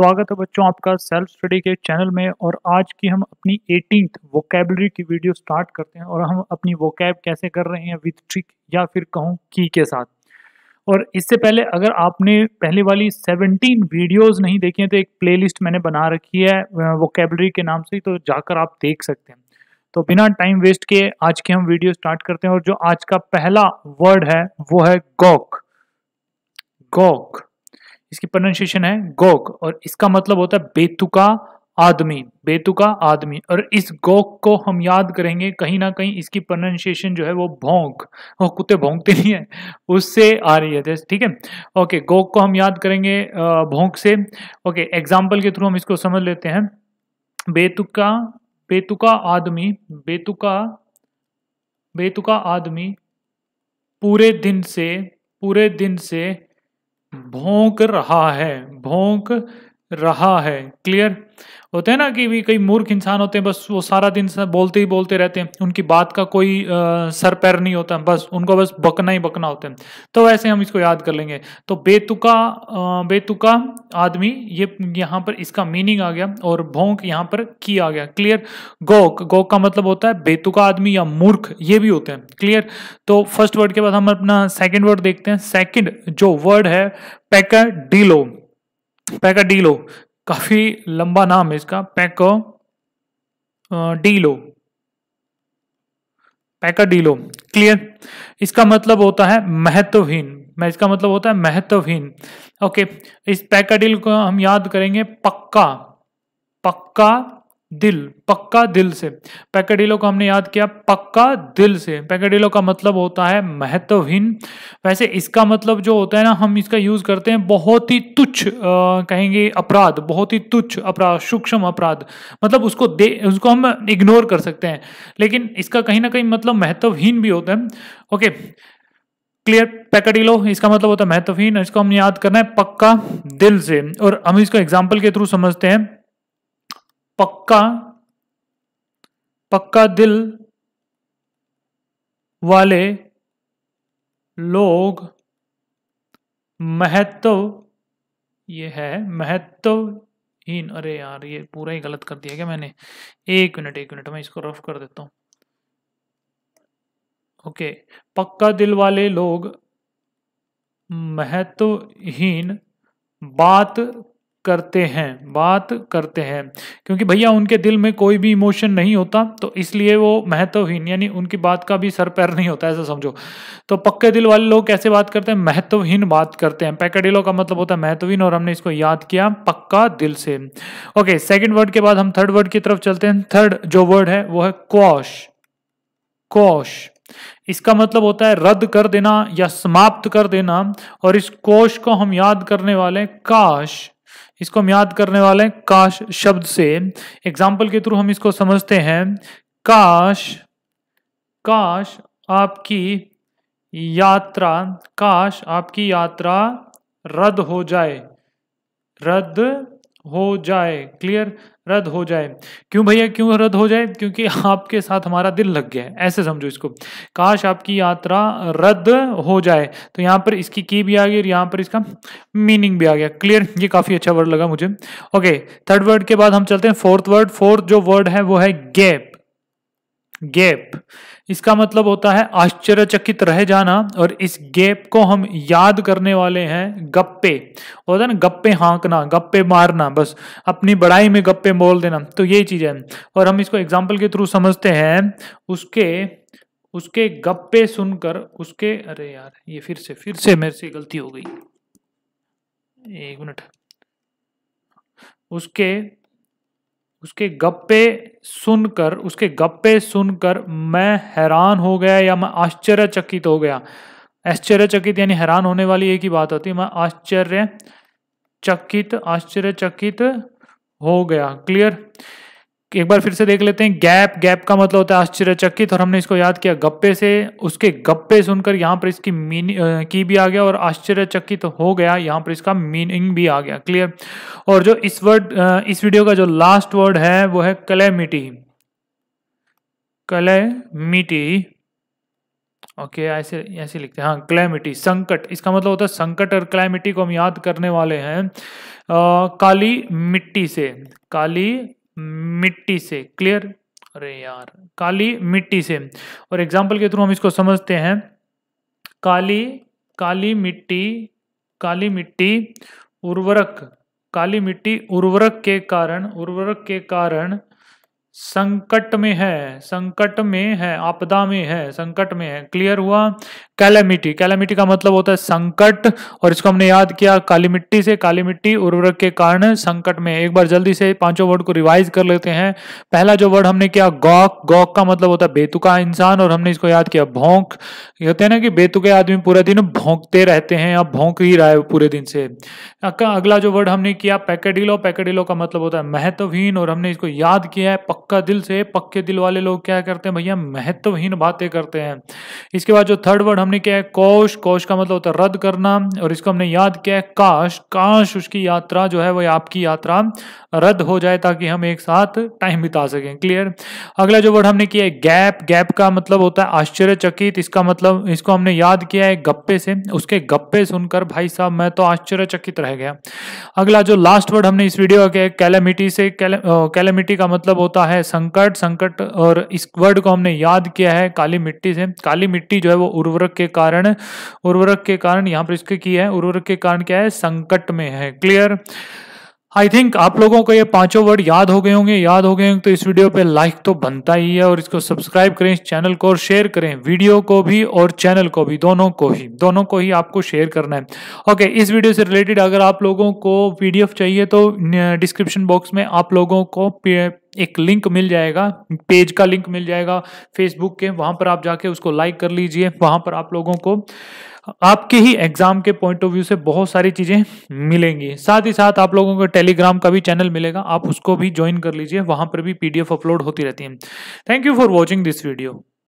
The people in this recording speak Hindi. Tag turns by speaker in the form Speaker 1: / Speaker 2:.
Speaker 1: स्वागत है बच्चों आपका सेल्फ स्टडी के चैनल में और आज की हम अपनी एटीन वोकेबलरी की वीडियो स्टार्ट करते हैं और हम अपनी वोकैब कैसे कर रहे हैं विथ ट्रिक या फिर कहूँ की के साथ और इससे पहले अगर आपने पहले वाली 17 वीडियोस नहीं देखी हैं तो एक प्लेलिस्ट मैंने बना रखी है वोकेबलरी के नाम से तो जाकर आप देख सकते हैं तो बिना टाइम वेस्ट के आज की हम वीडियो स्टार्ट करते हैं और जो आज का पहला वर्ड है वो है गोक गॉक इसकी प्रोनाउंसिएशन है गोक और इसका मतलब होता है बेतुका आदमी बेतुका आदमी और इस गोक को हम याद करेंगे कहीं ना कहीं इसकी प्रोनाउंसिएशन जो है वो भोंक वो कुत्ते भोंकते नहीं है उससे आ रही है ठीक है ओके गोक को हम याद करेंगे भोंक से ओके एग्जाम्पल के थ्रू हम इसको समझ लेते हैं बेतुका बेतुका आदमी बेतुका बेतुका आदमी पूरे दिन से पूरे दिन से भोंक रहा है भोंक रहा है क्लियर होते हैं ना कि भी कई मूर्ख इंसान होते हैं बस वो सारा दिन सा बोलते ही बोलते रहते हैं उनकी बात का कोई आ, सर पैर नहीं होता बस उनको बस बकना ही बकना होते हैं तो वैसे हम इसको याद कर लेंगे तो बेतुका आ, बेतुका आदमी ये यहाँ पर इसका मीनिंग आ गया और भोंक यहाँ पर की आ गया क्लियर गोक गोक का मतलब होता है बेतुका आदमी या मूर्ख ये भी होते हैं क्लियर तो फर्स्ट वर्ड के बाद हम अपना सेकेंड वर्ड देखते हैं सेकेंड जो वर्ड है पैकर डीलो पैका डीलो काफी लंबा नाम है इसका पैको डीलो पैका डीलो क्लियर इसका मतलब होता है महत्वहीन मैं इसका मतलब होता है महत्वहीन ओके इस पैका डील को हम याद करेंगे पक्का पक्का दिल पक्का दिल से पैकेडिलो को हमने याद किया पक्का दिल से पैकेडिलो का मतलब होता है महत्वहीन वैसे इसका मतलब जो होता है ना हम इसका यूज करते हैं बहुत ही तुच्छ कहेंगे अपराध बहुत ही तुच्छ अपराध सूक्ष्म अपराध मतलब उसको दे उसको हम इग्नोर कर सकते हैं लेकिन इसका कहीं ना कहीं मतलब महत्वहीन भी होता है ओके क्लियर पैकेटिलो इसका मतलब होता है महत्वहीन इसको हम याद करना है पक्का दिल से और हम इसको एग्जाम्पल के थ्रू समझते हैं पक्का पक्का दिल वाले लोग महत्व ये है महत्वहीन अरे यार ये पूरा ही गलत कर दिया क्या मैंने एक मिनट एक मिनट मैं इसको रफ कर देता हूँ ओके पक्का दिल वाले लोग महत्वहीन बात करते हैं बात करते हैं क्योंकि भैया उनके दिल में कोई भी इमोशन नहीं होता तो इसलिए वो महत्वहीन यानी उनकी बात का भी सर पैर नहीं होता ऐसा समझो तो पक्के दिल वाले लोग कैसे बात करते हैं महत्वहीन बात करते हैं पैकेडिलो का मतलब होता है महत्वहीन और हमने इसको याद किया पक्का दिल से ओके सेकेंड वर्ड के बाद हम थर्ड वर्ड की तरफ चलते हैं थर्ड जो वर्ड है वो है क्वाश कोश इसका मतलब होता है रद्द कर देना या समाप्त कर देना और इस कोश को हम याद करने वाले काश इसको हम याद करने वाले हैं काश शब्द से एग्जाम्पल के थ्रू हम इसको समझते हैं काश काश आपकी यात्रा काश आपकी यात्रा रद्द हो जाए रद्द हो जाए क्लियर रद्द हो जाए क्यों भैया क्यों रद्द हो जाए क्योंकि आपके साथ हमारा दिल लग गया है ऐसे समझो इसको काश आपकी यात्रा रद्द हो जाए तो यहाँ पर इसकी की भी आ गई और यहाँ पर इसका मीनिंग भी आ गया क्लियर ये काफ़ी अच्छा वर्ड लगा मुझे ओके थर्ड वर्ड के बाद हम चलते हैं फोर्थ वर्ड फोर्थ जो वर्ड है वो है गैप गैप इसका मतलब होता है आश्चर्यचकित रह जाना और इस गैप को हम याद करने वाले हैं गप्पे होता है ना गप्पे हाँकना गप्पे मारना बस अपनी बड़ाई में गप्पे बोल देना तो ये चीज़ है और हम इसको एग्जाम्पल के थ्रू समझते हैं उसके उसके गप्पे सुनकर उसके अरे यार ये फिर से फिर से मेरे से गलती हो गई एक मिनट उसके उसके गप्पे सुनकर उसके गप्पे सुनकर मैं हैरान हो गया या मैं आश्चर्यचकित हो गया आश्चर्यचकित यानी हैरान होने वाली एक ही बात होती है मैं चकित आश्चर्यचकित हो गया क्लियर एक बार फिर से देख लेते हैं गैप गैप का मतलब होता है आश्चर्यचकित और हमने इसको याद किया गप्पे से उसके गप्पे सुनकर यहाँ पर इसकी मीनिंग की भी आ गया और आश्चर्यचकित हो गया यहाँ पर इसका मीनिंग भी आ गया क्लियर और जो इस वर्ड इस वीडियो का जो लास्ट वर्ड है वो है कलेमिटी कलेमिटी ओके okay, ऐसे ऐसे लिखते हैं हाँ क्लैमिटी संकट इसका मतलब होता है संकट और क्लैमिटी को हम याद करने वाले हैं आ, काली मिट्टी से काली मिट्टी से क्लियर अरे यार काली मिट्टी से और एग्जाम्पल के थ्रू हम इसको समझते हैं काली काली मिट्टी काली मिट्टी उर्वरक काली मिट्टी उर्वरक के कारण उर्वरक के कारण संकट में है संकट में है आपदा में है संकट में है क्लियर हुआ कैलेमिटी कैलेमिटी का मतलब होता है संकट और इसको हमने याद किया काली मिट्टी से काली मिट्टी उर्वरक के कारण संकट में एक बार जल्दी से पांचों वर्ड को रिवाइज कर लेते हैं पहला जो वर्ड हमने किया गौक गौक का मतलब होता है बेतुका इंसान और हमने इसको याद किया भोंक ये होते हैं ना कि बेतुके आदमी पूरा दिन भोंकते रहते हैं या भोंक ही रहा है पूरे दिन से अगला जो वर्ड हमने किया पैकेडिलो पैकेडिलो का मतलब होता है महत्वहीन और हमने इसको याद किया है पक्का दिल से पक्के दिल वाले लोग क्या करते हैं भैया महत्वहीन बातें करते हैं इसके बाद जो थर्ड वर्ड हमने क्या है कोश कोश का मतलब होता है रद्द करना और इसको हमने याद किया है काश काश उसकी यात्रा जो है वह आपकी यात्रा रद्द हो जाए ताकि हम एक साथ टाइम बिता सकें क्लियर अगला जो वर्ड हमने किया है गैप गैप का मतलब होता है आश्चर्यचकित इसका मतलब इसको हमने याद किया है गप्पे से उसके गप्पे सुनकर भाई साहब मैं तो आश्चर्यचकित रह गया अगला जो लास्ट वर्ड हमने इस वीडियो का कैलेमिटी से कैलेमिटी का मतलब होता है है संकट संकट और इस वर्ड को हमने याद किया है काली मिट्टी से काली मिट्टी जो है वो उर्वरक के कारण उर्वरक के कारण यहाँ पर इसके की है उर्वरक के कारण क्या है संकट में है क्लियर आई थिंक आप लोगों को ये पांचों वर्ड याद हो गए होंगे याद हो गए होंगे तो इस वीडियो पे लाइक तो बनता ही है और इसको सब्सक्राइब करें इस चैनल को और शेयर करें वीडियो को भी और चैनल को भी दोनों को ही दोनों को ही आपको शेयर करना है ओके इस वीडियो से रिलेटेड अगर आप लोगों को पीडीएफ चाहिए तो डिस्क्रिप्शन बॉक्स में आप लोगों को एक लिंक मिल जाएगा पेज का लिंक मिल जाएगा फेसबुक के वहां पर आप जाके उसको लाइक कर लीजिए वहां पर आप लोगों को आपके ही एग्जाम के पॉइंट ऑफ व्यू से बहुत सारी चीजें मिलेंगी साथ ही साथ आप लोगों को टेलीग्राम का भी चैनल मिलेगा आप उसको भी ज्वाइन कर लीजिए वहां पर भी पीडीएफ अपलोड होती रहती है thank you for watching this video